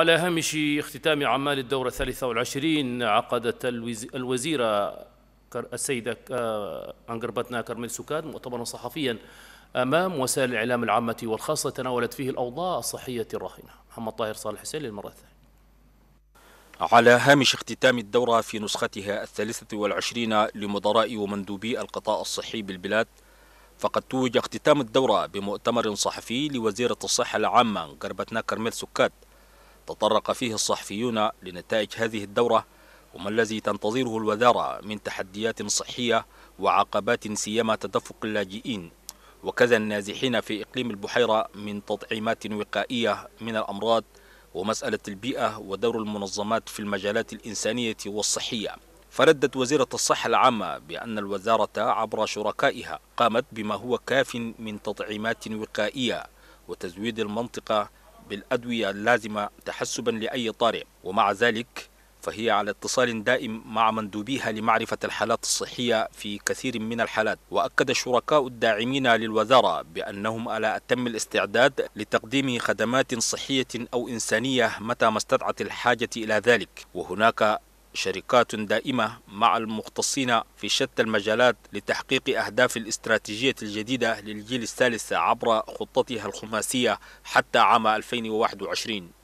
على هامش اختتام أعمال الدورة الثالثة والعشرين عقدت الوزيرة السيدة آه، أنقربتنا كرميل سكان مؤتمرا صحفيا أمام وسائل الإعلام العامة والخاصة تناولت فيه الأوضاع الصحية الراهنة محمد طاهر صالح حسين للمرة الثانية على هامش اختتام الدورة في نسختها الثالثة والعشرين لمدراء ومندوبي القطاع الصحي بالبلاد فقد توج اختتام الدورة بمؤتمر صحفي لوزيرة الصحة العامة قربتنا كرميل سكات تطرق فيه الصحفيون لنتائج هذه الدورة وما الذي تنتظره الوزارة من تحديات صحية وعقبات سيما تدفق اللاجئين وكذا النازحين في إقليم البحيرة من تطعيمات وقائية من الأمراض ومسألة البيئة ودور المنظمات في المجالات الإنسانية والصحية فردت وزيرة الصحة العامة بأن الوزارة عبر شركائها قامت بما هو كاف من تطعيمات وقائية وتزويد المنطقة بالأدوية اللازمة تحسبا لأي طارئ ومع ذلك فهي على اتصال دائم مع مندوبيها لمعرفة الحالات الصحية في كثير من الحالات وأكد الشركاء الداعمين للوزارة بأنهم على أتم الاستعداد لتقديم خدمات صحية أو إنسانية متى ما استدعت الحاجة إلى ذلك وهناك شركات دائمة مع المختصين في شتى المجالات لتحقيق أهداف الاستراتيجية الجديدة للجيل الثالث عبر خطتها الخماسية حتى عام 2021